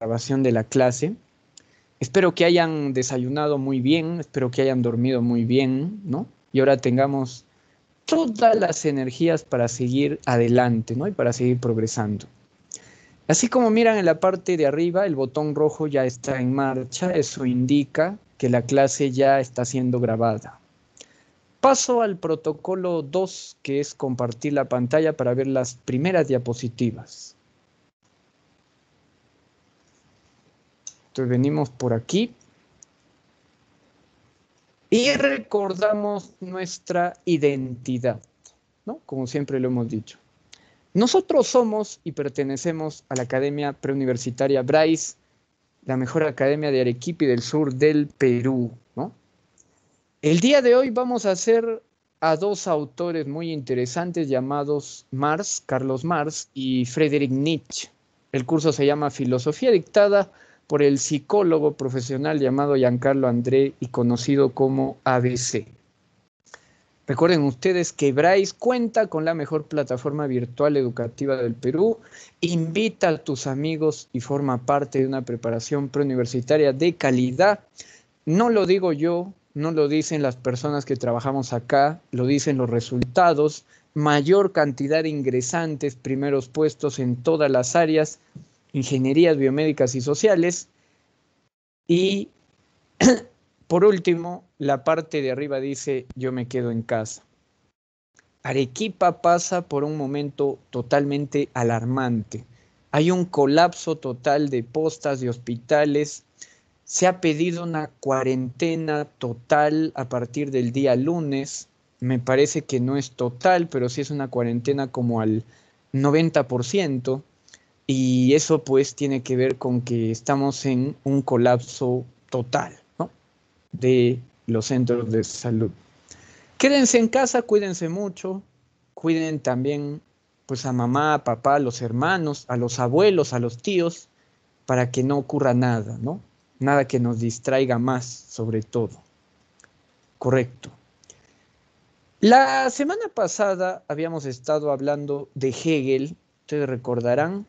grabación de la clase. Espero que hayan desayunado muy bien, espero que hayan dormido muy bien, ¿no? Y ahora tengamos todas las energías para seguir adelante, ¿no? Y para seguir progresando. Así como miran en la parte de arriba, el botón rojo ya está en marcha, eso indica que la clase ya está siendo grabada. Paso al protocolo 2, que es compartir la pantalla para ver las primeras diapositivas. Este, venimos por aquí. Y recordamos nuestra identidad, ¿no? Como siempre lo hemos dicho. Nosotros somos y pertenecemos a la Academia Preuniversitaria Bryce, la mejor academia de Arequipa del sur del Perú, ¿no? El día de hoy vamos a hacer a dos autores muy interesantes llamados Marx, Carlos Marx y Friedrich Nietzsche. El curso se llama Filosofía dictada por el psicólogo profesional llamado Giancarlo André y conocido como ABC. Recuerden ustedes que Bryce cuenta con la mejor plataforma virtual educativa del Perú. Invita a tus amigos y forma parte de una preparación preuniversitaria de calidad. No lo digo yo, no lo dicen las personas que trabajamos acá, lo dicen los resultados. Mayor cantidad de ingresantes, primeros puestos en todas las áreas, ingenierías biomédicas y sociales. Y por último, la parte de arriba dice, yo me quedo en casa. Arequipa pasa por un momento totalmente alarmante. Hay un colapso total de postas, de hospitales. Se ha pedido una cuarentena total a partir del día lunes. Me parece que no es total, pero sí es una cuarentena como al 90%. Y eso pues tiene que ver con que estamos en un colapso total ¿no? de los centros de salud. Quédense en casa, cuídense mucho, cuiden también pues a mamá, a papá, a los hermanos, a los abuelos, a los tíos, para que no ocurra nada, ¿no? Nada que nos distraiga más, sobre todo. Correcto. La semana pasada habíamos estado hablando de Hegel, ustedes recordarán,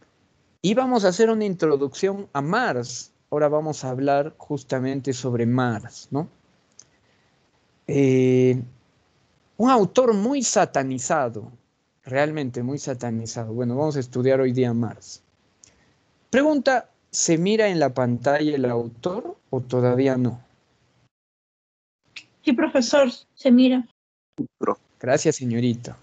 y vamos a hacer una introducción a Mars. Ahora vamos a hablar justamente sobre Mars, ¿no? Eh, un autor muy satanizado, realmente muy satanizado. Bueno, vamos a estudiar hoy día Mars. Pregunta, ¿se mira en la pantalla el autor o todavía no? Sí, profesor, se mira. Gracias, señorita.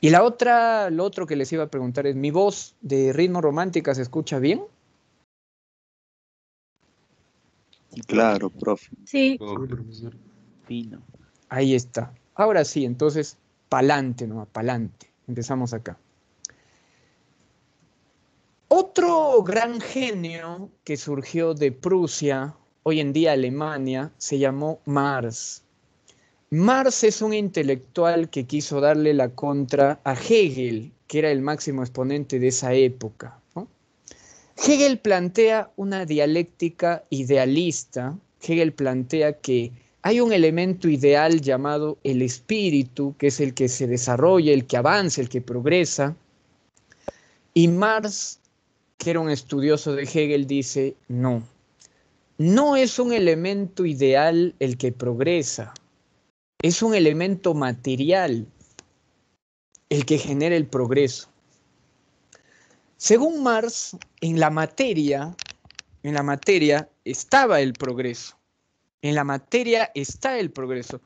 Y la otra, lo otro que les iba a preguntar es, ¿mi voz de ritmo romántica se escucha bien? Claro, profe. Sí. Ahí está. Ahora sí, entonces, pa'lante, no, pa'lante. Empezamos acá. Otro gran genio que surgió de Prusia, hoy en día Alemania, se llamó Mars. Marx es un intelectual que quiso darle la contra a Hegel, que era el máximo exponente de esa época. Hegel plantea una dialéctica idealista. Hegel plantea que hay un elemento ideal llamado el espíritu, que es el que se desarrolla, el que avanza, el que progresa. Y Marx, que era un estudioso de Hegel, dice, no, no es un elemento ideal el que progresa, es un elemento material el que genera el progreso. Según Marx, en la materia, en la materia estaba el progreso. En la materia está el progreso.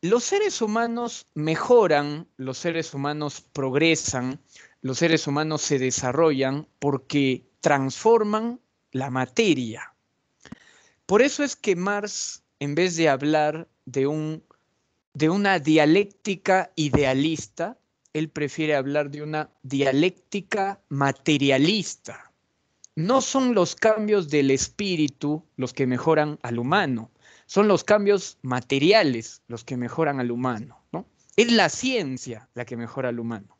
Los seres humanos mejoran, los seres humanos progresan, los seres humanos se desarrollan porque transforman la materia. Por eso es que Marx, en vez de hablar de un de una dialéctica idealista, él prefiere hablar de una dialéctica materialista. No son los cambios del espíritu los que mejoran al humano, son los cambios materiales los que mejoran al humano. Es la ciencia la que mejora al humano.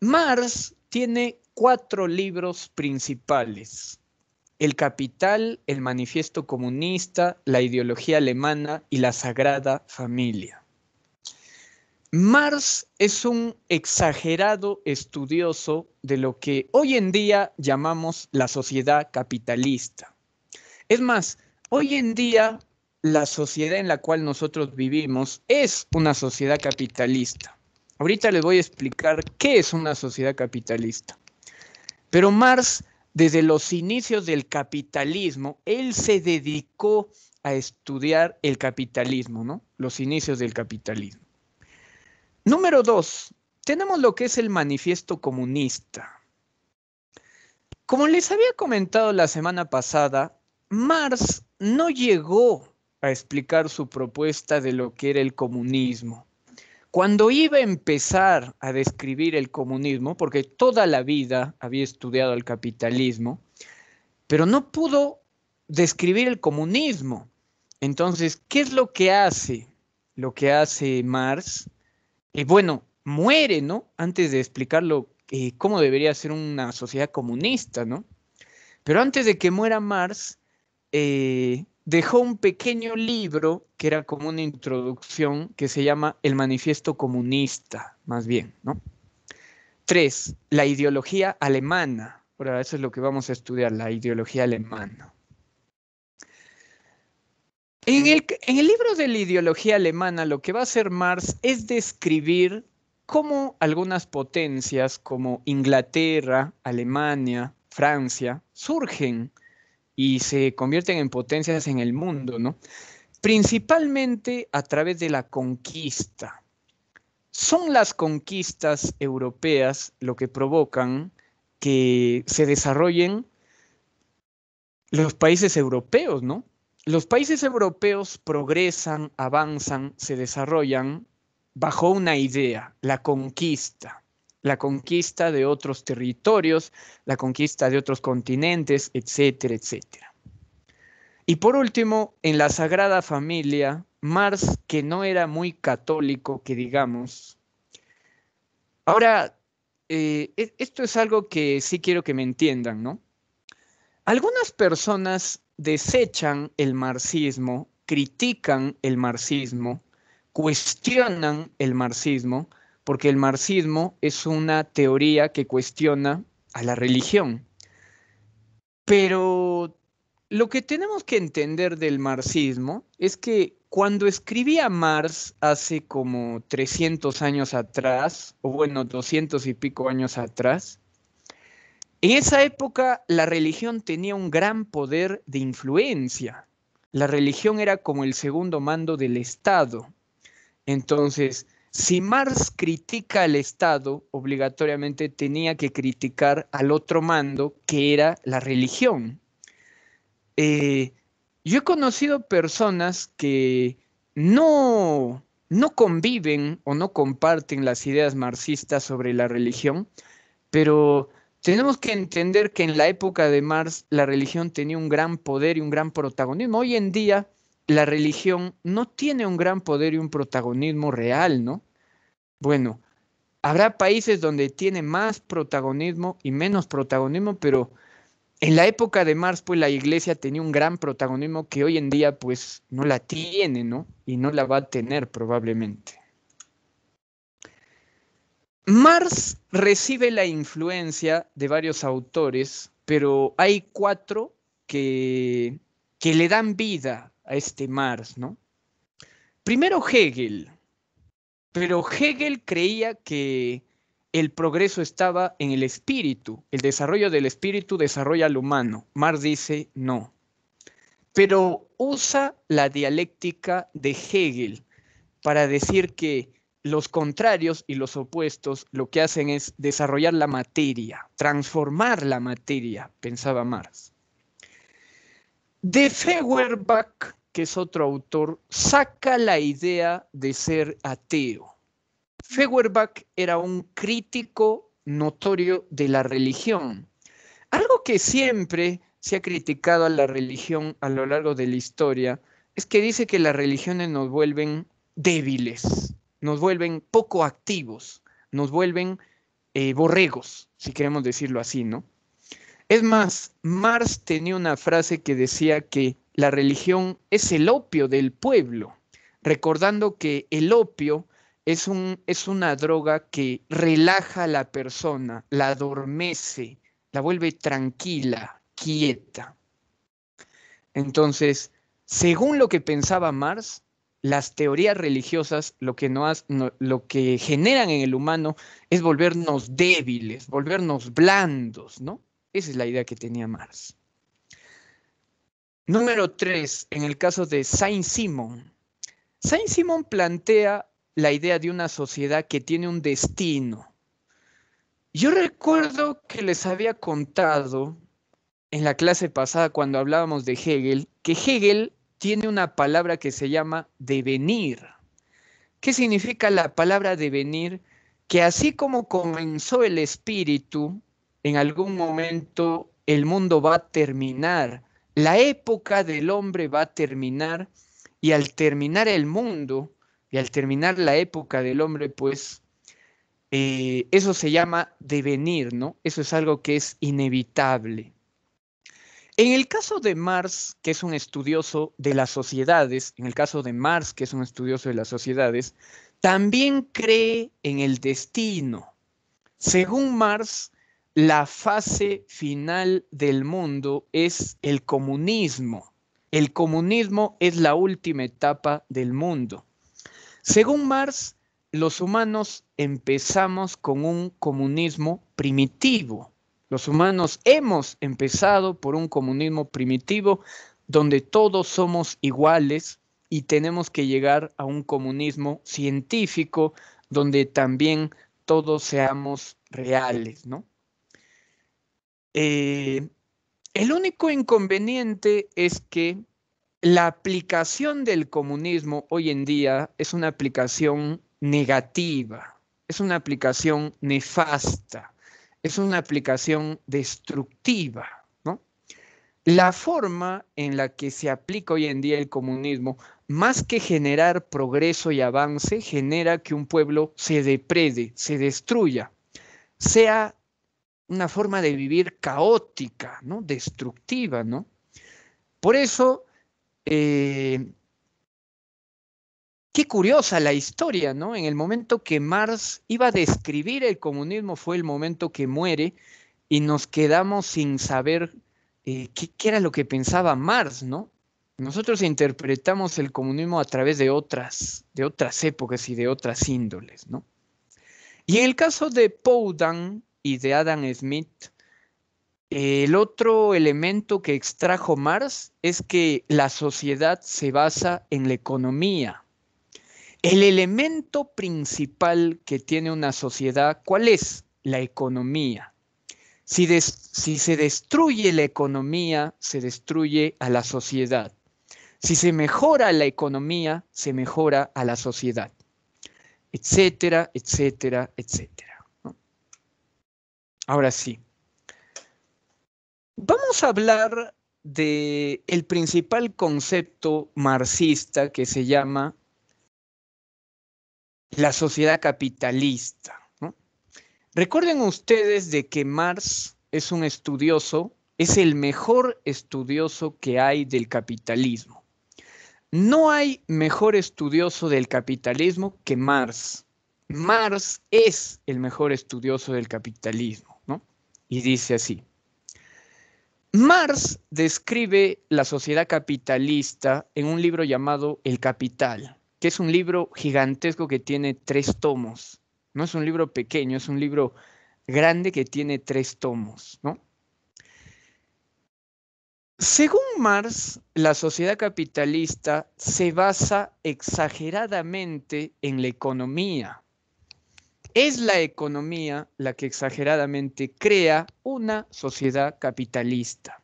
Marx tiene cuatro libros principales. El capital, el manifiesto comunista, la ideología alemana y la sagrada familia. Marx es un exagerado estudioso de lo que hoy en día llamamos la sociedad capitalista. Es más, hoy en día la sociedad en la cual nosotros vivimos es una sociedad capitalista. Ahorita les voy a explicar qué es una sociedad capitalista. Pero Marx desde los inicios del capitalismo, él se dedicó a estudiar el capitalismo, ¿no? Los inicios del capitalismo. Número dos, tenemos lo que es el manifiesto comunista. Como les había comentado la semana pasada, Marx no llegó a explicar su propuesta de lo que era el comunismo. Cuando iba a empezar a describir el comunismo, porque toda la vida había estudiado el capitalismo, pero no pudo describir el comunismo. Entonces, ¿qué es lo que hace? Lo que hace Marx, y bueno, muere, ¿no? Antes de explicarlo eh, cómo debería ser una sociedad comunista, ¿no? Pero antes de que muera Marx, eh, dejó un pequeño libro que era como una introducción que se llama El Manifiesto Comunista, más bien, ¿no? Tres, la ideología alemana. Ahora, eso es lo que vamos a estudiar, la ideología alemana. En el, en el libro de la ideología alemana, lo que va a hacer Marx es describir cómo algunas potencias como Inglaterra, Alemania, Francia, surgen y se convierten en potencias en el mundo, ¿no? Principalmente a través de la conquista. Son las conquistas europeas lo que provocan que se desarrollen los países europeos, ¿no? Los países europeos progresan, avanzan, se desarrollan bajo una idea, la conquista la conquista de otros territorios, la conquista de otros continentes, etcétera, etcétera. Y por último, en la Sagrada Familia, Marx, que no era muy católico, que digamos. Ahora, eh, e-, esto es algo que sí quiero que me entiendan, ¿no? Algunas personas desechan el marxismo, critican el marxismo, cuestionan el marxismo, porque el marxismo es una teoría que cuestiona a la religión. Pero lo que tenemos que entender del marxismo es que cuando escribía Marx hace como 300 años atrás, o bueno, 200 y pico años atrás, en esa época la religión tenía un gran poder de influencia. La religión era como el segundo mando del Estado. Entonces, si Marx critica al Estado, obligatoriamente tenía que criticar al otro mando, que era la religión. Eh, yo he conocido personas que no, no conviven o no comparten las ideas marxistas sobre la religión, pero tenemos que entender que en la época de Marx la religión tenía un gran poder y un gran protagonismo. Hoy en día la religión no tiene un gran poder y un protagonismo real, ¿no? Bueno, habrá países donde tiene más protagonismo y menos protagonismo, pero en la época de Marx, pues la iglesia tenía un gran protagonismo que hoy en día, pues no la tiene, ¿no? Y no la va a tener probablemente. Marx recibe la influencia de varios autores, pero hay cuatro que, que le dan vida a este Marx, ¿no? Primero Hegel, pero Hegel creía que el progreso estaba en el espíritu, el desarrollo del espíritu desarrolla al humano. Marx dice no, pero usa la dialéctica de Hegel para decir que los contrarios y los opuestos lo que hacen es desarrollar la materia, transformar la materia, pensaba Marx. De Feuerbach, que es otro autor, saca la idea de ser ateo. Feuerbach era un crítico notorio de la religión. Algo que siempre se ha criticado a la religión a lo largo de la historia es que dice que las religiones nos vuelven débiles, nos vuelven poco activos, nos vuelven eh, borregos, si queremos decirlo así, ¿no? Es más, Marx tenía una frase que decía que la religión es el opio del pueblo, recordando que el opio es, un, es una droga que relaja a la persona, la adormece, la vuelve tranquila, quieta. Entonces, según lo que pensaba Marx, las teorías religiosas lo que, no lo que generan en el humano es volvernos débiles, volvernos blandos, ¿no? Esa es la idea que tenía Marx. Número tres en el caso de Saint-Simon. Saint-Simon plantea la idea de una sociedad que tiene un destino. Yo recuerdo que les había contado en la clase pasada cuando hablábamos de Hegel, que Hegel tiene una palabra que se llama devenir. ¿Qué significa la palabra devenir? Que así como comenzó el espíritu, en algún momento el mundo va a terminar, la época del hombre va a terminar y al terminar el mundo y al terminar la época del hombre, pues eh, eso se llama devenir, ¿no? Eso es algo que es inevitable. En el caso de Marx, que es un estudioso de las sociedades, en el caso de Marx, que es un estudioso de las sociedades, también cree en el destino. Según Marx, la fase final del mundo es el comunismo. El comunismo es la última etapa del mundo. Según Marx, los humanos empezamos con un comunismo primitivo. Los humanos hemos empezado por un comunismo primitivo donde todos somos iguales y tenemos que llegar a un comunismo científico donde también todos seamos reales, ¿no? Eh, el único inconveniente es que la aplicación del comunismo hoy en día es una aplicación negativa, es una aplicación nefasta, es una aplicación destructiva. La forma en la que se aplica hoy en día el comunismo, más que generar progreso y avance, genera que un pueblo se deprede, se destruya, sea una forma de vivir caótica, ¿no? destructiva. ¿no? Por eso, eh, qué curiosa la historia, ¿no? En el momento que Marx iba a describir el comunismo fue el momento que muere y nos quedamos sin saber eh, qué, era lo que pensaba Marx, ¿no? Nosotros interpretamos el comunismo a través de otras, de otras épocas y de otras índoles, ¿no? Y en el caso de Poudan, y de Adam Smith. El otro elemento que extrajo Marx es que la sociedad se basa en la economía. El elemento principal que tiene una sociedad, ¿cuál es? La economía. Si, si, se destruye la economía, se destruye a la sociedad. Si se mejora la economía, se mejora a la sociedad. Etcétera, etcétera, etcétera. Ahora sí. Vamos a hablar de principal concepto marxista que se llama la sociedad capitalista. Recuerden ustedes de que Marx es un estudioso, es el mejor estudioso que hay del capitalismo. No hay mejor estudioso del capitalismo que Marx. Marx es el mejor estudioso del capitalismo y dice así. Marx describe la sociedad capitalista en un libro llamado El Capital, que es un libro gigantesco que tiene tres tomos. No es un libro pequeño, es un libro grande que tiene tres tomos, ¿no? Según Marx, la sociedad capitalista se basa exageradamente en la economía, es la economía la que exageradamente crea una sociedad capitalista.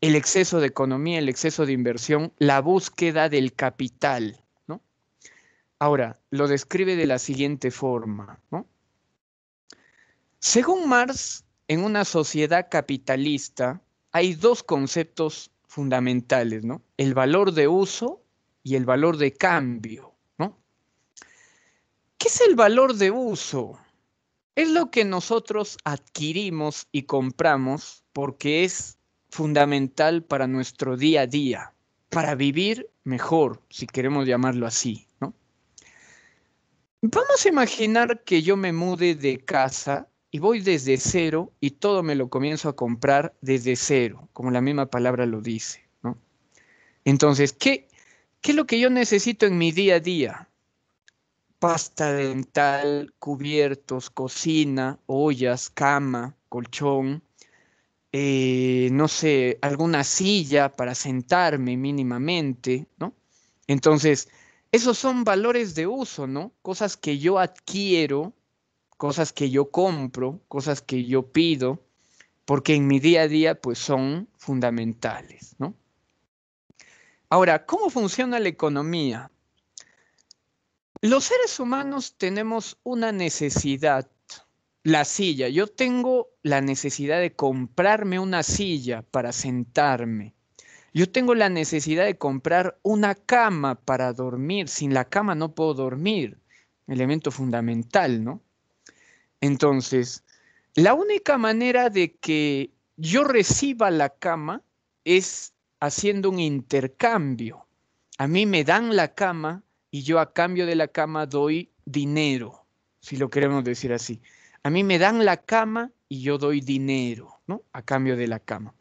El exceso de economía, el exceso de inversión, la búsqueda del capital. ¿no? Ahora, lo describe de la siguiente forma. Según Marx, en una sociedad capitalista hay dos conceptos fundamentales, El valor de uso y el valor de cambio. ¿Qué es el valor de uso? Es lo que nosotros adquirimos y compramos porque es fundamental para nuestro día a día, para vivir mejor, si queremos llamarlo así, Vamos a imaginar que yo me mude de casa y voy desde cero y todo me lo comienzo a comprar desde cero, como la misma palabra lo dice, Entonces, ¿qué, qué es lo que yo necesito en mi día a día? pasta dental, cubiertos, cocina, ollas, cama, colchón, eh, no sé, alguna silla para sentarme mínimamente, ¿no? Entonces, esos son valores de uso, ¿no? Cosas que yo adquiero, cosas que yo compro, cosas que yo pido, porque en mi día a día, pues son fundamentales, ¿no? Ahora, ¿cómo funciona la economía? Los seres humanos tenemos una necesidad, la silla. Yo tengo la necesidad de comprarme una silla para sentarme. Yo tengo la necesidad de comprar una cama para dormir. Sin la cama no puedo dormir. Elemento fundamental, ¿no? Entonces, la única manera de que yo reciba la cama es haciendo un intercambio. A mí me dan la cama y yo a cambio de la cama doy dinero, si lo queremos decir así. A mí me dan la cama y yo doy dinero, ¿no? A cambio de la cama.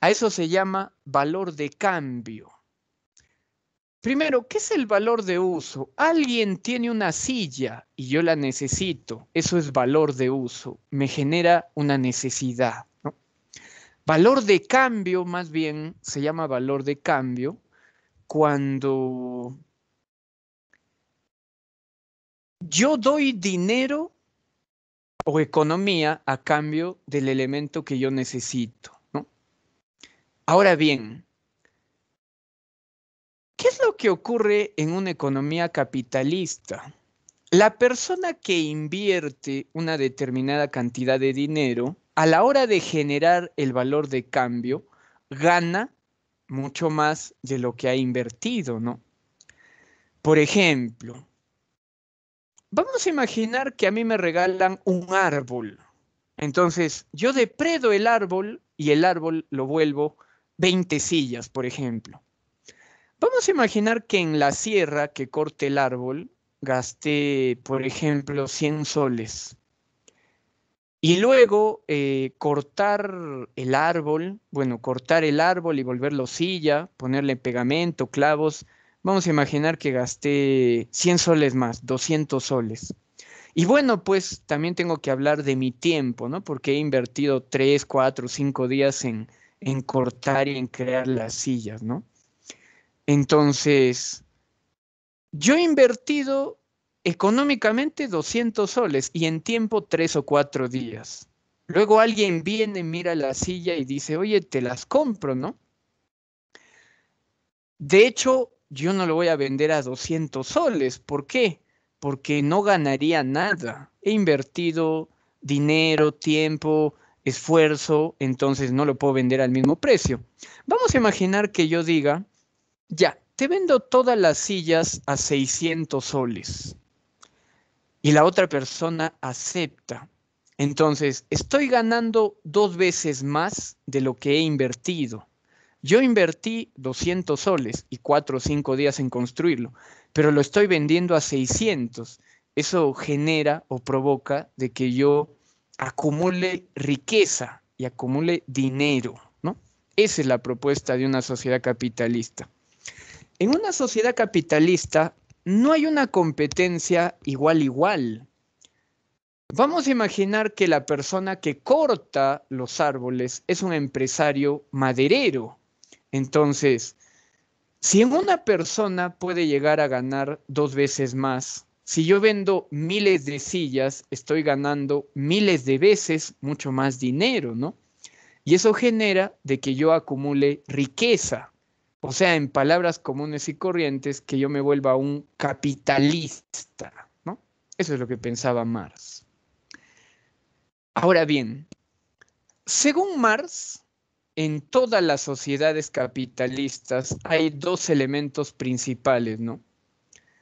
A eso se llama valor de cambio. Primero, ¿qué es el valor de uso? Alguien tiene una silla y yo la necesito. Eso es valor de uso. Me genera una necesidad. ¿no? Valor de cambio, más bien, se llama valor de cambio cuando yo doy dinero o economía a cambio del elemento que yo necesito. Ahora bien, ¿qué es lo que ocurre en una economía capitalista? La persona que invierte una determinada cantidad de dinero, a la hora de generar el valor de cambio, gana mucho más de lo que ha invertido, ¿no? Por ejemplo, Vamos a imaginar que a mí me regalan un árbol. Entonces, yo depredo el árbol y el árbol lo vuelvo 20 sillas, por ejemplo. Vamos a imaginar que en la sierra que corte el árbol gasté, por ejemplo, 100 soles. Y luego eh, cortar el árbol, bueno, cortar el árbol y volverlo silla, ponerle pegamento, clavos, Vamos a imaginar que gasté 100 soles más, 200 soles. Y bueno, pues también tengo que hablar de mi tiempo, ¿no? Porque he invertido 3, 4, 5 días en, cortar y en crear las sillas, ¿no? Entonces, yo he invertido económicamente 200 soles y en tiempo 3 o 4 días. Luego alguien viene, mira la silla y dice, oye, te las compro, ¿no? De hecho, yo no lo voy a vender a 200 soles. ¿Por qué? Porque no ganaría nada. He invertido dinero, tiempo, esfuerzo, entonces no lo puedo vender al mismo precio. Vamos a imaginar que yo diga, ya, te vendo todas las sillas a 600 soles. Y la otra persona acepta. Entonces, estoy ganando dos veces más de lo que he invertido. Yo invertí 200 soles y 4 o 5 días en construirlo, pero lo estoy vendiendo a 600. Eso genera o provoca de que yo acumule riqueza y acumule dinero, ¿no? Esa es la propuesta de una sociedad capitalista. En una sociedad capitalista no hay una competencia igual igual. Vamos a imaginar que la persona que corta los árboles es un empresario maderero entonces, si en una persona puede llegar a ganar dos veces más, si yo vendo miles de sillas, estoy ganando miles de veces mucho más dinero, ¿no? Y eso genera de que yo acumule riqueza. O sea, en palabras comunes y corrientes, que yo me vuelva un capitalista, ¿no? Eso es lo que pensaba Marx. Ahora bien, según Marx, en todas las sociedades capitalistas hay dos elementos principales, ¿no?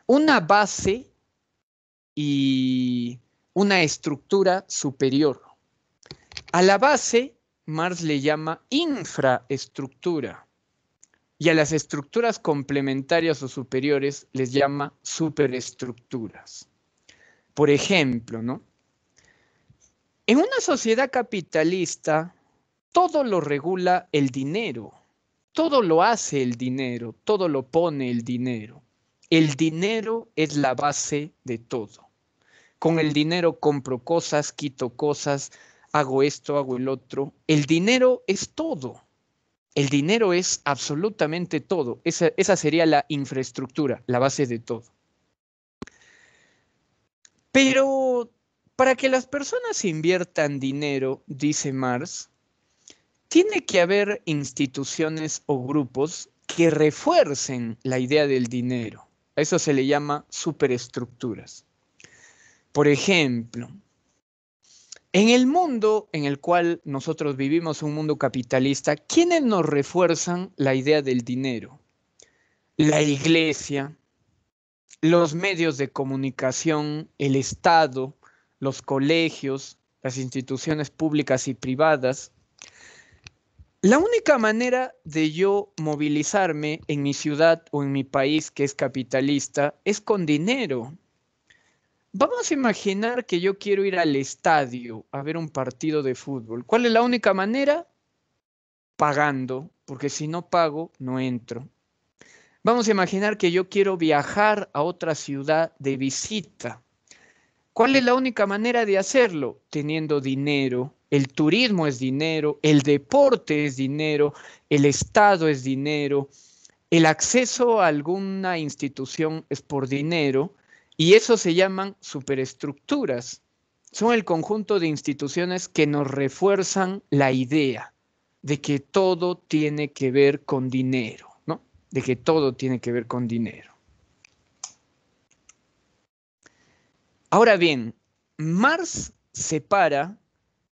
Una base y una estructura superior. A la base, Marx le llama infraestructura y a las estructuras complementarias o superiores les llama superestructuras. Por ejemplo, ¿no? En una sociedad capitalista, todo lo regula el dinero, todo lo hace el dinero, todo lo pone el dinero. El dinero es la base de todo. Con el dinero compro cosas, quito cosas, hago esto, hago el otro. El dinero es todo. El dinero es absolutamente todo. Esa, sería la infraestructura, la base de todo. Pero para que las personas inviertan dinero, dice Marx, tiene que haber instituciones o grupos que refuercen la idea del dinero. A eso se le llama superestructuras. Por ejemplo, en el mundo en el cual nosotros vivimos, un mundo capitalista, ¿quiénes nos refuerzan la idea del dinero? La iglesia, los medios de comunicación, el Estado, los colegios, las instituciones públicas y privadas, la única manera de yo movilizarme en mi ciudad o en mi país que es capitalista es con dinero. Vamos a imaginar que yo quiero ir al estadio a ver un partido de fútbol. ¿Cuál es la única manera? Pagando, porque si no pago, no entro. Vamos a imaginar que yo quiero viajar a otra ciudad de visita. ¿Cuál es la única manera de hacerlo? Teniendo dinero, el turismo es dinero, el deporte es dinero, el Estado es dinero, el acceso a alguna institución es por dinero y eso se llaman superestructuras. Son el conjunto de instituciones que nos refuerzan la idea de que todo tiene que ver con dinero, ¿no? De que todo tiene que ver con dinero. Ahora bien, Marx separa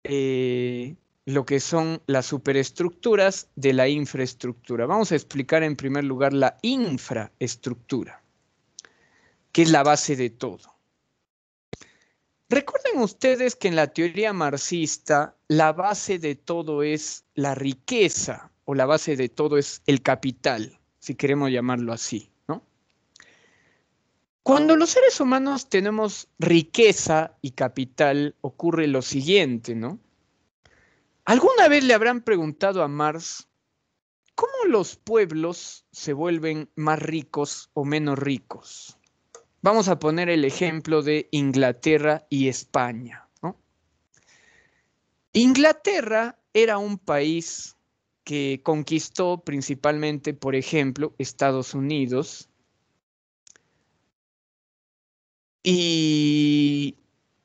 eh, lo que son las superestructuras de la infraestructura. Vamos a explicar en primer lugar la infraestructura, que es la base de todo. Recuerden ustedes que en la teoría marxista la base de todo es la riqueza o la base de todo es el capital, si queremos llamarlo así. Cuando los seres humanos tenemos riqueza y capital, ocurre lo siguiente, ¿no? ¿Alguna vez le habrán preguntado a Marx cómo los pueblos se vuelven más ricos o menos ricos? Vamos a poner el ejemplo de Inglaterra y España, Inglaterra era un país que conquistó principalmente, por ejemplo, Estados Unidos, Y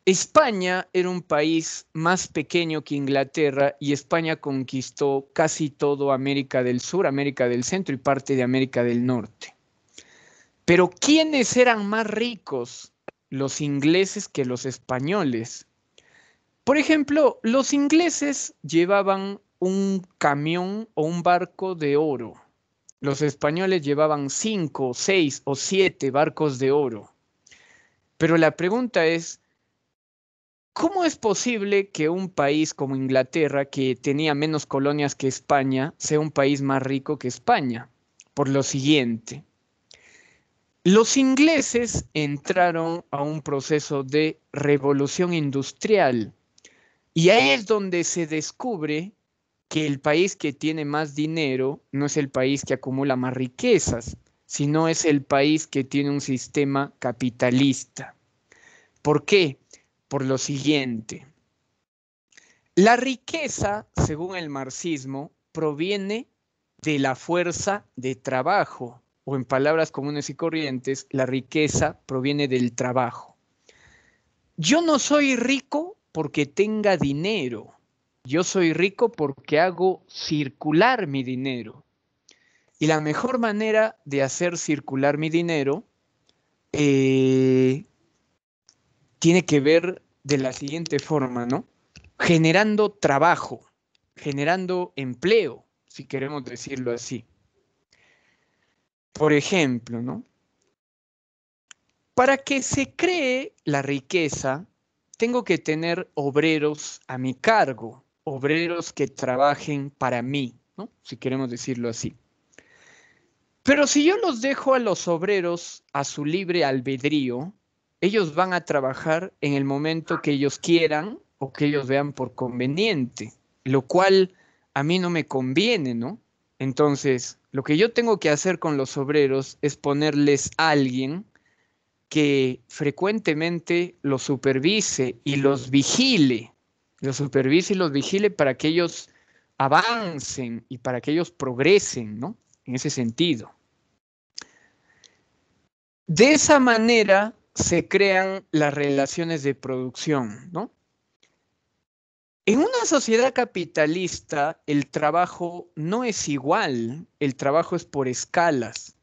España era un país más pequeño que Inglaterra y España conquistó casi todo América del Sur, América del Centro y parte de América del Norte. Pero ¿quiénes eran más ricos? Los ingleses que los españoles. Por ejemplo, los ingleses llevaban un camión o un barco de oro. Los españoles llevaban cinco, seis o siete barcos de oro. Pero la pregunta es, ¿cómo es posible que un país como Inglaterra, que tenía menos colonias que España, sea un país más rico que España? Por lo siguiente, los ingleses entraron a un proceso de revolución industrial y ahí es donde se descubre que el país que tiene más dinero no es el país que acumula más riquezas, sino es el país que tiene un sistema capitalista. ¿Por qué? Por lo siguiente. La riqueza, según el marxismo, proviene de la fuerza de trabajo, o en palabras comunes y corrientes, la riqueza proviene del trabajo. Yo no soy rico porque tenga dinero, yo soy rico porque hago circular mi dinero. Y la mejor manera de hacer circular mi dinero eh, tiene que ver de la siguiente forma, ¿no? Generando trabajo, generando empleo, si queremos decirlo así. Por ejemplo, ¿no? Para que se cree la riqueza, tengo que tener obreros a mi cargo, obreros que trabajen para mí, ¿no? Si queremos decirlo así. Pero si yo los dejo a los obreros a su libre albedrío, ellos van a trabajar en el momento que ellos quieran o que ellos vean por conveniente, lo cual a mí no me conviene, ¿no? Entonces, lo que yo tengo que hacer con los obreros es ponerles a alguien que frecuentemente los supervise y los vigile, los supervise y los vigile para que ellos avancen y para que ellos progresen, ¿no? en ese sentido. De esa manera se crean las relaciones de producción, ¿no? En una sociedad capitalista, el trabajo no es igual, el trabajo es por escalas.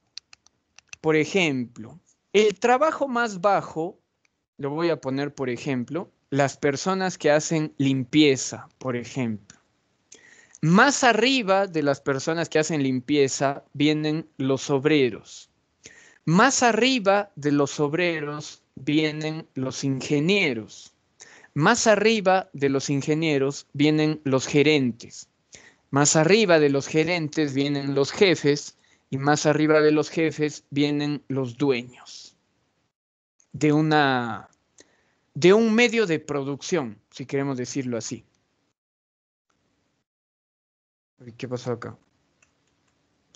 Por ejemplo, el trabajo más bajo, lo voy a poner por ejemplo, las personas que hacen limpieza, por ejemplo. Más arriba de las personas que hacen limpieza vienen los obreros. Más arriba de los obreros vienen los ingenieros. Más arriba de los ingenieros vienen los gerentes. Más arriba de los gerentes vienen los jefes y más arriba de los jefes vienen los dueños de una de un medio de producción, si queremos decirlo así. ¿Qué pasó acá?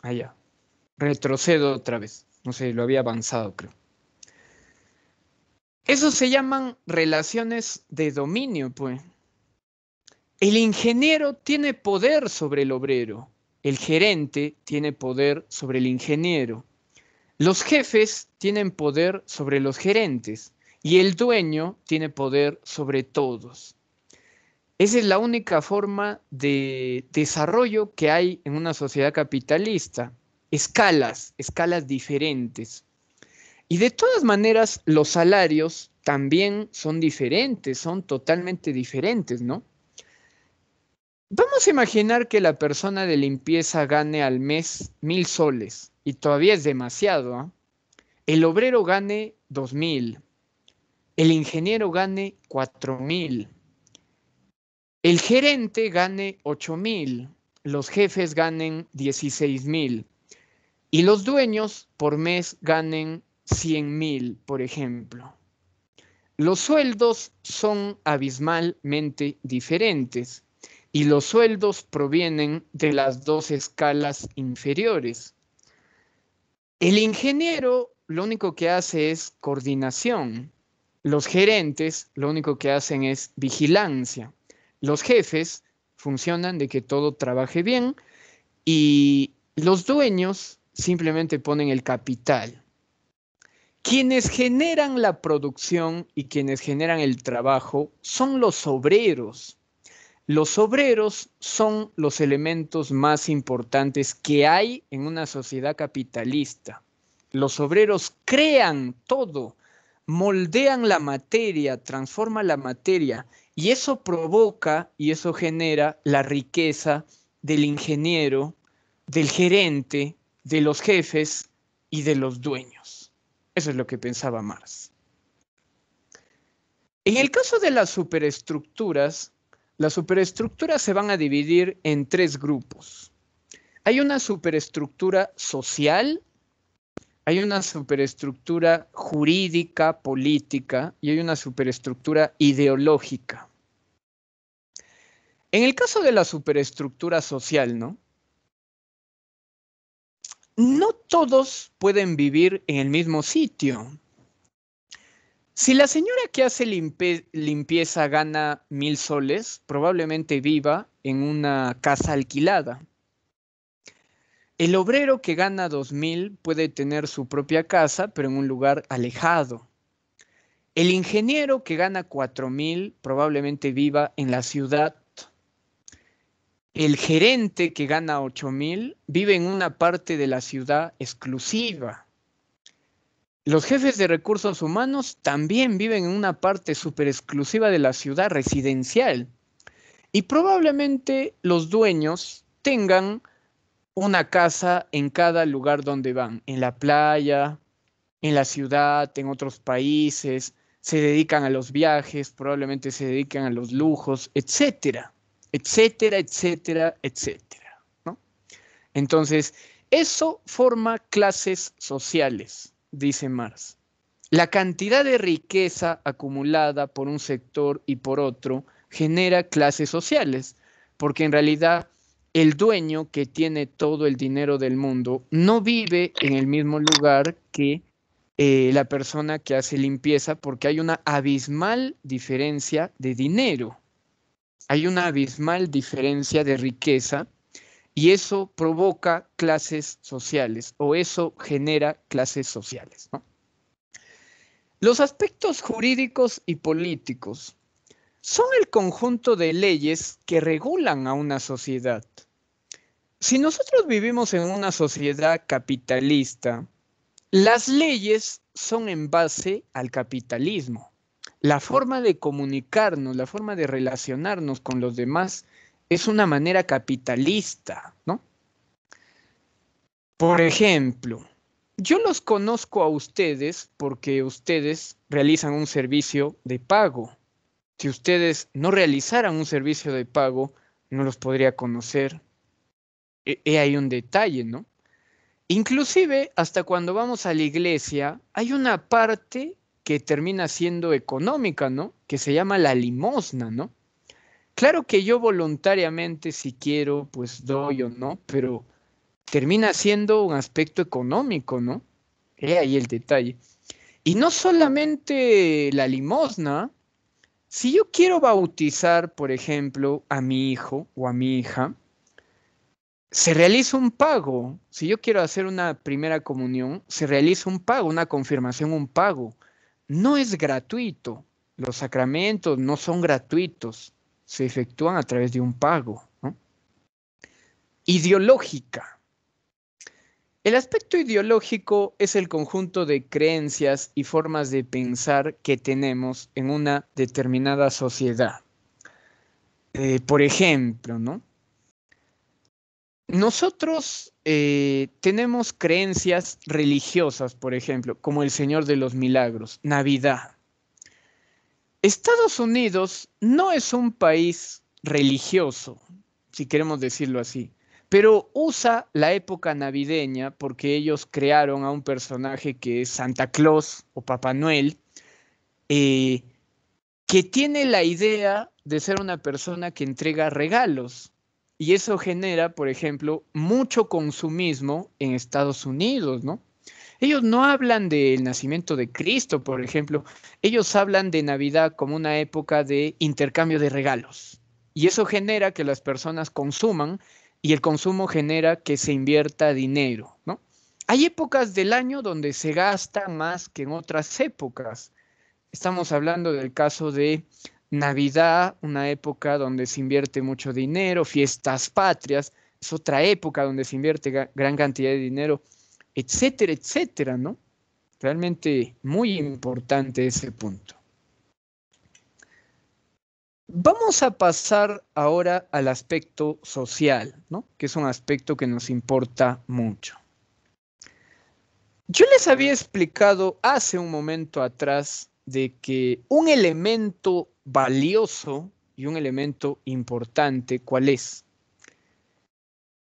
Allá. Ah, Retrocedo otra vez. No sé, lo había avanzado, creo. Eso se llaman relaciones de dominio, pues. El ingeniero tiene poder sobre el obrero. El gerente tiene poder sobre el ingeniero. Los jefes tienen poder sobre los gerentes. Y el dueño tiene poder sobre todos. Esa es la única forma de desarrollo que hay en una sociedad capitalista. Escalas, escalas diferentes. Y de todas maneras, los salarios también son diferentes, son totalmente diferentes, ¿no? Vamos a imaginar que la persona de limpieza gane al mes mil soles, y todavía es demasiado. ¿ah? El obrero gane dos mil, el ingeniero gane cuatro mil, el gerente gane 8 mil, los jefes ganen 16 mil y los dueños por mes ganen 100.000, mil, por ejemplo. Los sueldos son abismalmente diferentes y los sueldos provienen de las dos escalas inferiores. El ingeniero lo único que hace es coordinación. Los gerentes lo único que hacen es vigilancia los jefes funcionan de que todo trabaje bien y los dueños simplemente ponen el capital. Quienes generan la producción y quienes generan el trabajo son los obreros. Los obreros son los elementos más importantes que hay en una sociedad capitalista. Los obreros crean todo, moldean la materia, transforman la materia y eso provoca y eso genera la riqueza del ingeniero, del gerente, de los jefes y de los dueños. Eso es lo que pensaba Marx. En el caso de las superestructuras, las superestructuras se van a dividir en tres grupos. Hay una superestructura social, hay una superestructura jurídica, política y hay una superestructura ideológica. En el caso de la superestructura social, ¿no? No todos pueden vivir en el mismo sitio. Si la señora que hace limpieza gana mil soles, probablemente viva en una casa alquilada. El obrero que gana dos mil puede tener su propia casa, pero en un lugar alejado. El ingeniero que gana cuatro mil probablemente viva en la ciudad, el gerente que gana 8 mil vive en una parte de la ciudad exclusiva. Los jefes de recursos humanos también viven en una parte súper exclusiva de la ciudad residencial. Y probablemente los dueños tengan una casa en cada lugar donde van, en la playa, en la ciudad, en otros países, se dedican a los viajes, probablemente se dedican a los lujos, etcétera etcétera, etcétera, etcétera. Entonces, eso forma clases sociales, dice Marx. La cantidad de riqueza acumulada por un sector y por otro genera clases sociales, porque en realidad el dueño que tiene todo el dinero del mundo no vive en el mismo lugar que eh, la persona que hace limpieza porque hay una abismal diferencia de dinero hay una abismal diferencia de riqueza y eso provoca clases sociales o eso genera clases sociales. Los aspectos jurídicos y políticos son el conjunto de leyes que regulan a una sociedad. Si nosotros vivimos en una sociedad capitalista, las leyes son en base al capitalismo la forma de comunicarnos, la forma de relacionarnos con los demás es una manera capitalista, ¿no? Por ejemplo, yo los conozco a ustedes porque ustedes realizan un servicio de pago. Si ustedes no realizaran un servicio de pago, no los podría conocer. E, he, ahí un detalle, ¿no? Inclusive, hasta cuando vamos a la iglesia, hay una parte que termina siendo económica, ¿no? Que se llama la limosna, ¿no? Claro que yo voluntariamente, si quiero, pues doy o no, pero termina siendo un aspecto económico, ¿no? ahí el detalle. Y no solamente la limosna, si yo quiero bautizar, por ejemplo, a mi hijo o a mi hija, se realiza un pago. Si yo quiero hacer una primera comunión, se realiza un pago, una confirmación, un pago no es gratuito. Los sacramentos no son gratuitos, se efectúan a través de un pago. ¿no? Ideológica. El aspecto ideológico es el conjunto de creencias y formas de pensar que tenemos en una determinada sociedad. Eh, por ejemplo, ¿no? Nosotros eh, tenemos creencias religiosas, por ejemplo, como el Señor de los Milagros, Navidad. Estados Unidos no es un país religioso, si queremos decirlo así, pero usa la época navideña porque ellos crearon a un personaje que es Santa Claus o Papá Noel, eh, que tiene la idea de ser una persona que entrega regalos y eso genera, por ejemplo, mucho consumismo en Estados Unidos, ¿no? Ellos no hablan del nacimiento de Cristo, por ejemplo. Ellos hablan de Navidad como una época de intercambio de regalos. Y eso genera que las personas consuman y el consumo genera que se invierta dinero, ¿no? Hay épocas del año donde se gasta más que en otras épocas. Estamos hablando del caso de Navidad, una época donde se invierte mucho dinero, fiestas patrias, es otra época donde se invierte gran cantidad de dinero, etcétera, etcétera, ¿no? Realmente muy importante ese punto. Vamos a pasar ahora al aspecto social, ¿no? Que es un aspecto que nos importa mucho. Yo les había explicado hace un momento atrás de que un elemento valioso y un elemento importante, ¿cuál es?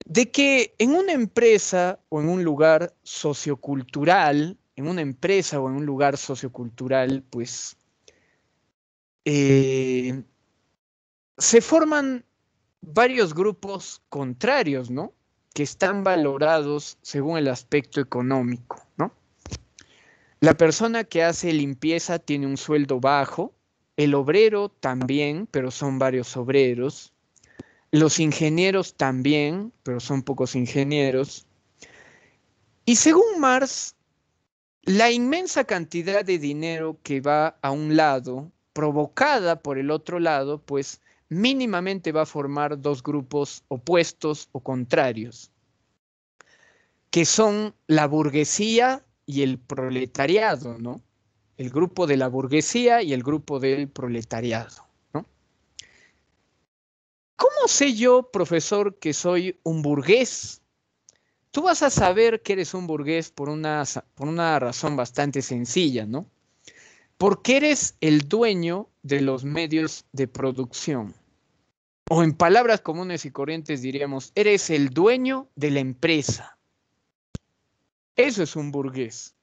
De que en una empresa o en un lugar sociocultural, en una empresa o en un lugar sociocultural, pues eh, se forman varios grupos contrarios, ¿no? Que están valorados según el aspecto económico, ¿no? La persona que hace limpieza tiene un sueldo bajo, el obrero también, pero son varios obreros, los ingenieros también, pero son pocos ingenieros. Y según Marx, la inmensa cantidad de dinero que va a un lado, provocada por el otro lado, pues mínimamente va a formar dos grupos opuestos o contrarios, que son la burguesía y el proletariado, ¿no? El grupo de la burguesía y el grupo del proletariado, ¿no? ¿Cómo sé yo, profesor, que soy un burgués? Tú vas a saber que eres un burgués por una, por una razón bastante sencilla, ¿no? Porque eres el dueño de los medios de producción. O en palabras comunes y corrientes diríamos, eres el dueño de la empresa. Eso es un burgués.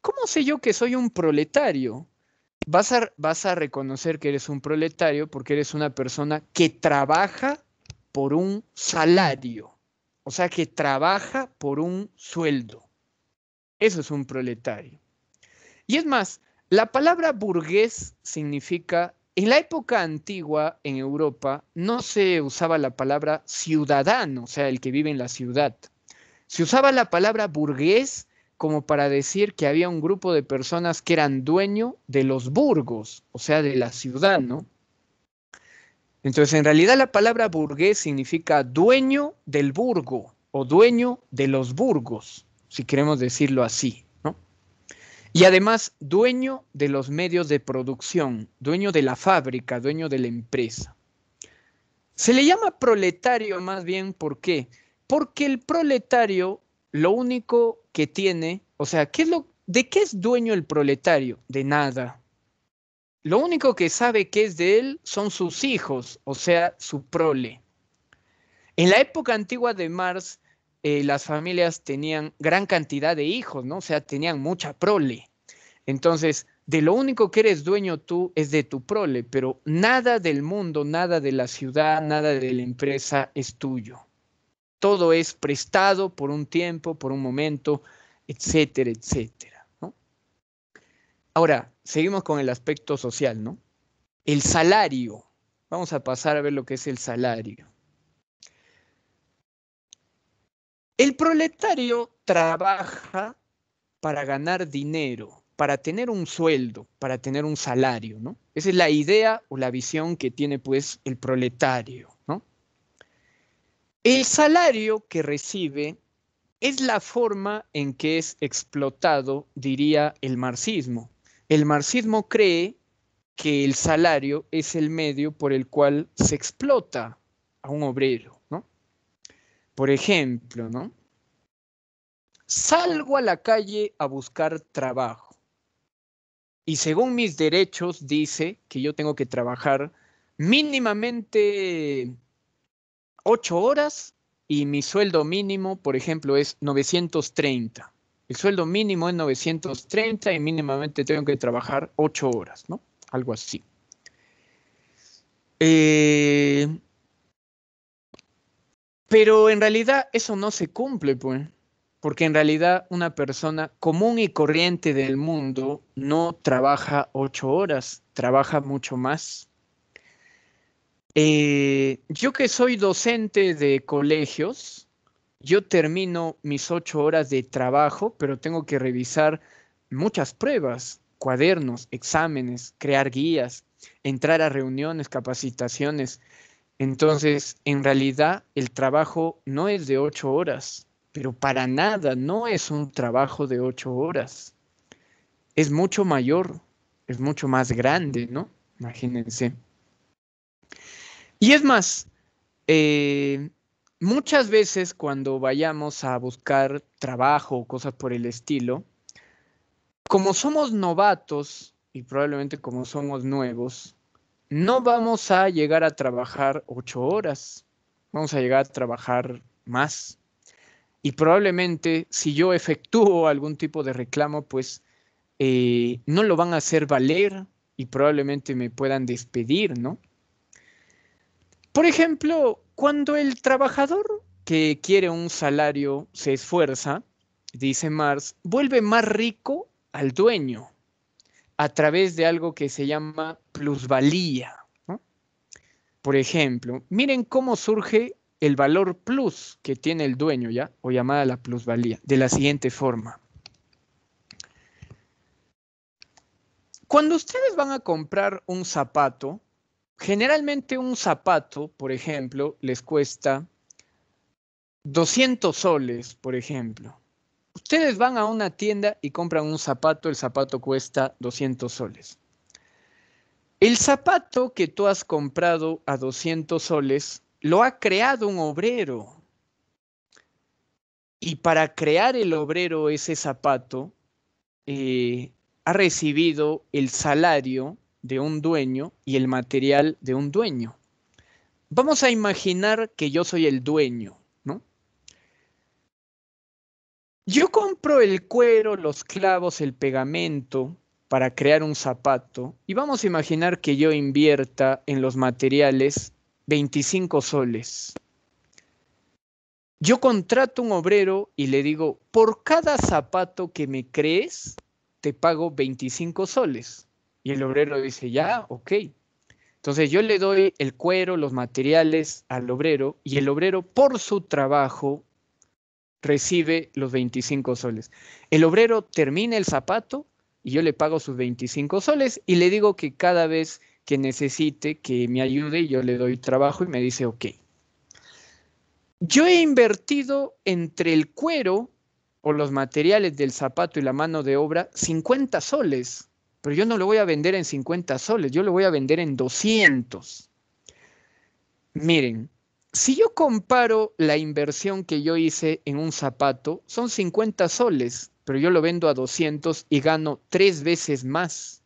¿Cómo sé yo que soy un proletario? Vas a, reconocer que eres un proletario porque eres una persona que trabaja por un salario, o sea, que trabaja por un sueldo. Eso es un proletario. Y es más, la palabra burgués significa, en la época antigua en Europa no se usaba la palabra ciudadano, o sea, el que vive en la ciudad, se usaba la palabra burgués como para decir que había un grupo de personas que eran dueño de los burgos, o sea, de la ciudad, ¿no? Entonces, en realidad la palabra burgués significa dueño del burgo o dueño de los burgos, si queremos decirlo así, ¿no? Y además, dueño de los medios de producción, dueño de la fábrica, dueño de la empresa. Se le llama proletario más bien porque porque el proletario lo único que tiene, o sea, ¿de qué es dueño el proletario? De nada. Lo único que sabe que es de él son sus hijos, o sea, su prole. En la época antigua de Mars, eh, las familias tenían gran cantidad de hijos, ¿no? O sea, tenían mucha prole. Entonces, de lo único que eres dueño tú es de tu prole, pero nada del mundo, nada de la ciudad, nada de la empresa es tuyo todo es prestado por un tiempo, por un momento, etcétera, etcétera. Ahora, seguimos con el aspecto social, ¿no? El salario. Vamos a pasar a ver lo que es el salario. El proletario trabaja para ganar dinero, para tener un sueldo, para tener un salario, ¿no? Esa es la idea o la visión que tiene pues el proletario, ¿no? El salario que recibe es la forma en que es explotado, diría el marxismo. El marxismo cree que el salario es el medio por el cual se explota a un obrero, Por ejemplo, ¿no? Salgo a la calle a buscar trabajo. Y según mis derechos dice que yo tengo que trabajar mínimamente Ocho horas y mi sueldo mínimo, por ejemplo, es 930. El sueldo mínimo es 930 y mínimamente tengo que trabajar ocho horas, ¿no? Algo así. Eh, pero en realidad eso no se cumple, pues, porque en realidad una persona común y corriente del mundo no trabaja ocho horas, trabaja mucho más. Eh, yo que soy docente de colegios, yo termino mis ocho horas de trabajo, pero tengo que revisar muchas pruebas, cuadernos, exámenes, crear guías, entrar a reuniones, capacitaciones. Entonces, en realidad, el trabajo no es de ocho horas, pero para nada no es un trabajo de ocho horas. Es mucho mayor, es mucho más grande, ¿no? Imagínense. Y es más, eh, muchas veces cuando vayamos a buscar trabajo o cosas por el estilo, como somos novatos y probablemente como somos nuevos, no vamos a llegar a trabajar ocho horas, vamos a llegar a trabajar más. Y probablemente si yo efectúo algún tipo de reclamo, pues eh, no lo van a hacer valer y probablemente me puedan despedir, ¿no? Por ejemplo, cuando el trabajador que quiere un salario se esfuerza, dice Marx, vuelve más rico al dueño a través de algo que se llama plusvalía. Por ejemplo, miren cómo surge el valor plus que tiene el dueño ya, o llamada la plusvalía, de la siguiente forma. Cuando ustedes van a comprar un zapato, generalmente un zapato, por ejemplo, les cuesta 200 soles, por ejemplo. Ustedes van a una tienda y compran un zapato, el zapato cuesta 200 soles. El zapato que tú has comprado a 200 soles lo ha creado un obrero. Y para crear el obrero ese zapato, eh, ha recibido el salario de un dueño y el material de un dueño. Vamos a imaginar que yo soy el dueño, ¿no? Yo compro el cuero, los clavos, el pegamento para crear un zapato y vamos a imaginar que yo invierta en los materiales 25 soles. Yo contrato un obrero y le digo, por cada zapato que me crees, te pago 25 soles. Y el obrero dice, ya, ok. Entonces yo le doy el cuero, los materiales al obrero y el obrero por su trabajo recibe los 25 soles. El obrero termina el zapato y yo le pago sus 25 soles y le digo que cada vez que necesite que me ayude, yo le doy trabajo y me dice, ok. Yo he invertido entre el cuero o los materiales del zapato y la mano de obra 50 soles pero yo no lo voy a vender en 50 soles, yo lo voy a vender en 200. Miren, si yo comparo la inversión que yo hice en un zapato, son 50 soles, pero yo lo vendo a 200 y gano tres veces más.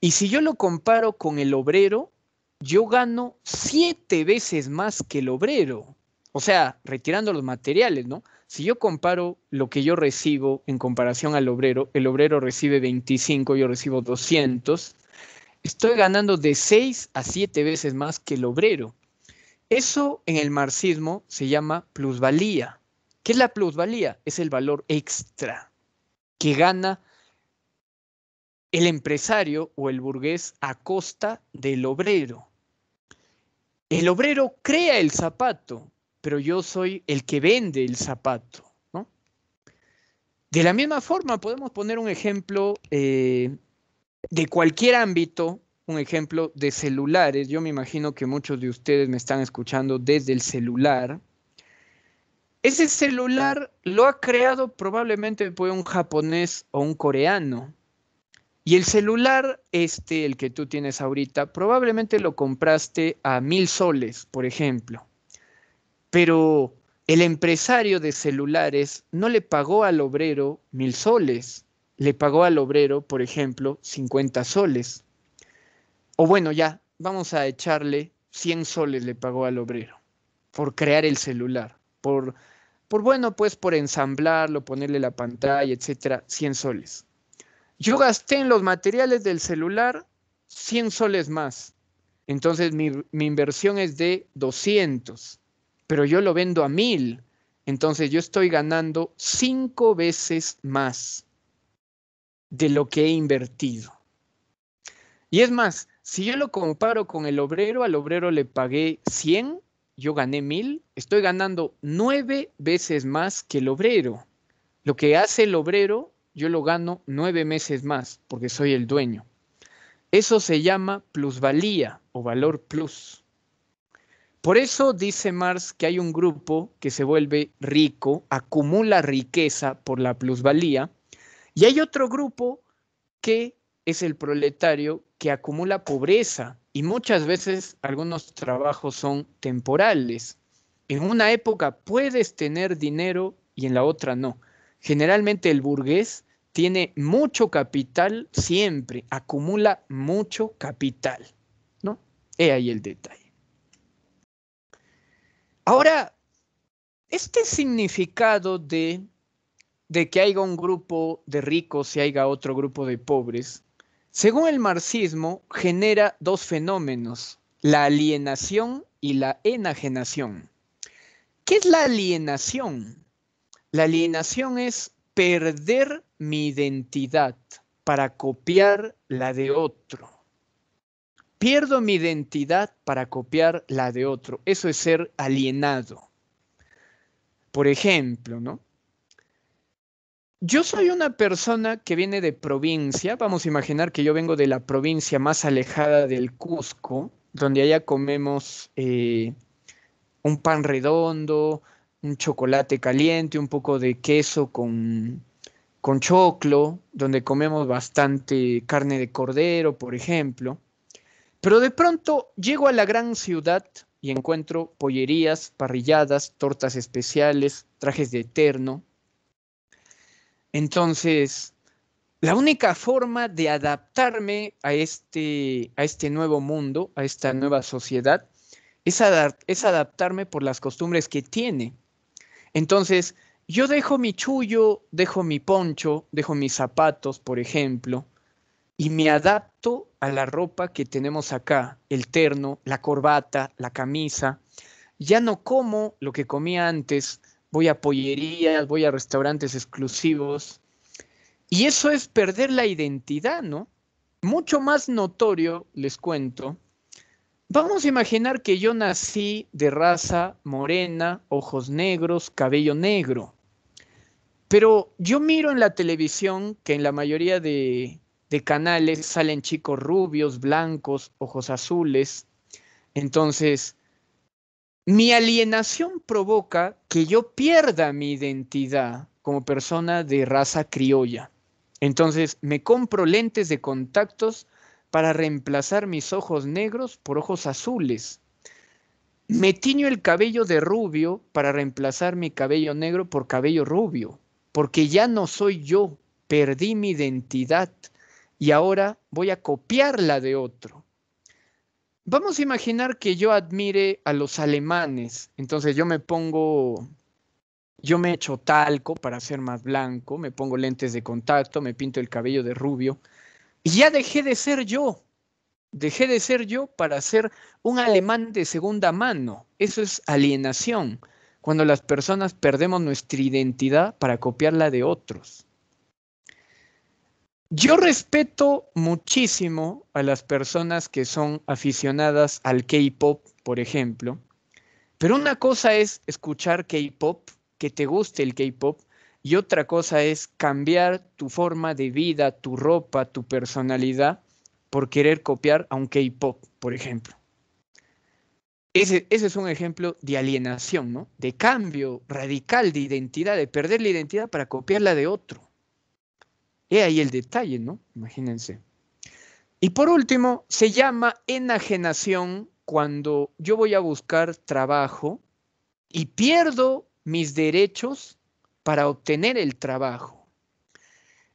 Y si yo lo comparo con el obrero, yo gano siete veces más que el obrero. O sea, retirando los materiales, ¿no? Si yo comparo lo que yo recibo en comparación al obrero, el obrero recibe 25, yo recibo 200, estoy ganando de 6 a 7 veces más que el obrero. Eso en el marxismo se llama plusvalía. ¿Qué es la plusvalía? Es el valor extra que gana el empresario o el burgués a costa del obrero. El obrero crea el zapato, pero yo soy el que vende el zapato. ¿no? De la misma forma, podemos poner un ejemplo eh, de cualquier ámbito, un ejemplo de celulares. Yo me imagino que muchos de ustedes me están escuchando desde el celular. Ese celular lo ha creado probablemente por un japonés o un coreano. Y el celular, este, el que tú tienes ahorita, probablemente lo compraste a mil soles, por ejemplo pero el empresario de celulares no le pagó al obrero mil soles, le pagó al obrero, por ejemplo, 50 soles. O bueno, ya, vamos a echarle 100 soles le pagó al obrero por crear el celular, por, por bueno, pues por ensamblarlo, ponerle la pantalla, etcétera, 100 soles. Yo gasté en los materiales del celular 100 soles más. Entonces mi, mi inversión es de 200 pero yo lo vendo a mil. Entonces yo estoy ganando cinco veces más de lo que he invertido. Y es más, si yo lo comparo con el obrero, al obrero le pagué 100, yo gané mil, estoy ganando nueve veces más que el obrero. Lo que hace el obrero, yo lo gano nueve meses más porque soy el dueño. Eso se llama plusvalía o valor plus. Por eso dice Marx que hay un grupo que se vuelve rico, acumula riqueza por la plusvalía, y hay otro grupo que es el proletario que acumula pobreza y muchas veces algunos trabajos son temporales. En una época puedes tener dinero y en la otra no. Generalmente el burgués tiene mucho capital siempre, acumula mucho capital, ¿no? He ahí el detalle. Ahora, este significado de, que haya un grupo de ricos y haya otro grupo de pobres, según el marxismo, genera dos fenómenos, la alienación y la enajenación. ¿Qué es la alienación? La alienación es perder mi identidad para copiar la de otro. Pierdo mi identidad para copiar la de otro. Eso es ser alienado. Por ejemplo, ¿no? Yo soy una persona que viene de provincia, vamos a imaginar que yo vengo de la provincia más alejada del Cusco, donde allá comemos eh, un pan redondo, un chocolate caliente, un poco de queso con choclo, donde comemos bastante carne de cordero, por ejemplo. Pero de pronto llego a la gran ciudad y encuentro pollerías, parrilladas, tortas especiales, trajes de eterno. Entonces, la única forma de adaptarme a este, a este nuevo mundo, a esta nueva sociedad, es, es adaptarme por las costumbres que tiene. Entonces, yo dejo mi chullo, dejo mi poncho, dejo mis zapatos, por ejemplo, y me adapto a la ropa que tenemos acá, el terno, la corbata, la camisa. Ya no como lo que comía antes, voy a pollerías, voy a restaurantes exclusivos. Y eso es perder la identidad, ¿no? Mucho más notorio, les cuento. Vamos a imaginar que yo nací de raza morena, ojos negros, cabello negro. Pero yo miro en la televisión que en la mayoría de de canales salen chicos rubios, blancos, ojos azules. Entonces, mi alienación provoca que yo pierda mi identidad como persona de raza criolla. Entonces, me compro lentes de contactos para reemplazar mis ojos negros por ojos azules. Me tiño el cabello de rubio para reemplazar mi cabello negro por cabello rubio, porque ya no soy yo, perdí mi identidad y ahora voy a copiar la de otro. Vamos a imaginar que yo admire a los alemanes, entonces yo me pongo, yo me echo talco para ser más blanco, me pongo lentes de contacto, me pinto el cabello de rubio y ya dejé de ser yo. Dejé de ser yo para ser un alemán de segunda mano. Eso es alienación, cuando las personas perdemos nuestra identidad para copiarla de otros. Yo respeto muchísimo a las personas que son aficionadas al K-pop, por ejemplo, pero una cosa es escuchar K-pop, que te guste el K-pop, y otra cosa es cambiar tu forma de vida, tu ropa, tu personalidad por querer copiar a un K-pop, por ejemplo. Ese, es un ejemplo de alienación, ¿no? De cambio radical de identidad, de perder la identidad para copiarla de otro. He ahí el detalle, ¿no? Imagínense. Y por último, se llama enajenación cuando yo voy a buscar trabajo y pierdo mis derechos para obtener el trabajo.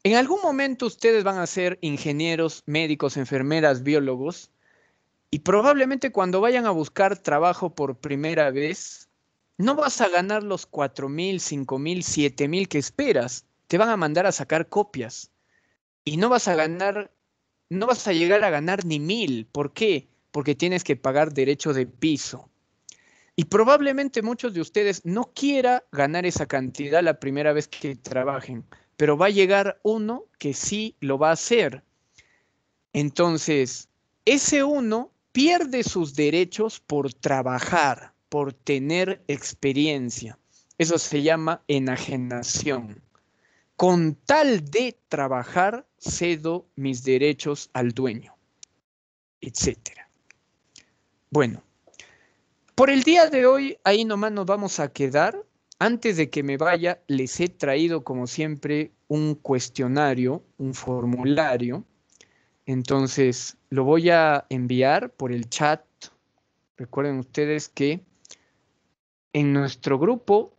En algún momento ustedes van a ser ingenieros, médicos, enfermeras, biólogos, y probablemente cuando vayan a buscar trabajo por primera vez, no vas a ganar los cuatro mil, cinco mil, siete mil que esperas te van a mandar a sacar copias y no vas a ganar, no vas a llegar a ganar ni mil. ¿Por qué? Porque tienes que pagar derecho de piso. Y probablemente muchos de ustedes no quiera ganar esa cantidad la primera vez que trabajen, pero va a llegar uno que sí lo va a hacer. Entonces, ese uno pierde sus derechos por trabajar, por tener experiencia. Eso se llama enajenación con tal de trabajar, cedo mis derechos al dueño, etcétera. Bueno, por el día de hoy, ahí nomás nos vamos a quedar. Antes de que me vaya, les he traído, como siempre, un cuestionario, un formulario. Entonces, lo voy a enviar por el chat. Recuerden ustedes que en nuestro grupo,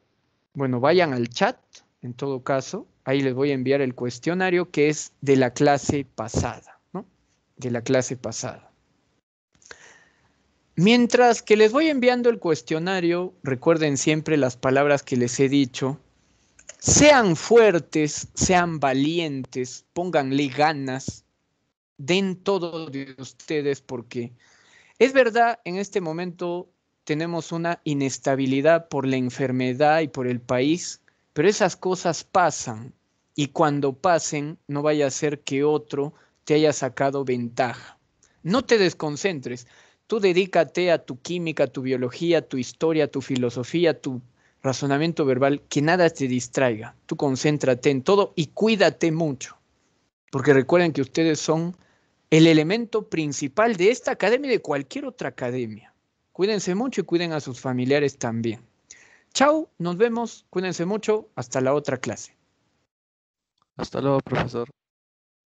bueno, vayan al chat, en todo caso, ahí les voy a enviar el cuestionario que es de la clase pasada, ¿no? De la clase pasada. Mientras que les voy enviando el cuestionario, recuerden siempre las palabras que les he dicho. Sean fuertes, sean valientes, pónganle ganas, den todo de ustedes porque es verdad, en este momento tenemos una inestabilidad por la enfermedad y por el país, pero esas cosas pasan y cuando pasen no vaya a ser que otro te haya sacado ventaja. No te desconcentres, tú dedícate a tu química, tu biología, tu historia, tu filosofía, tu razonamiento verbal, que nada te distraiga. Tú concéntrate en todo y cuídate mucho, porque recuerden que ustedes son el elemento principal de esta academia y de cualquier otra academia. Cuídense mucho y cuiden a sus familiares también. Chao, nos vemos, cuídense mucho, hasta la otra clase. Hasta luego, profesor.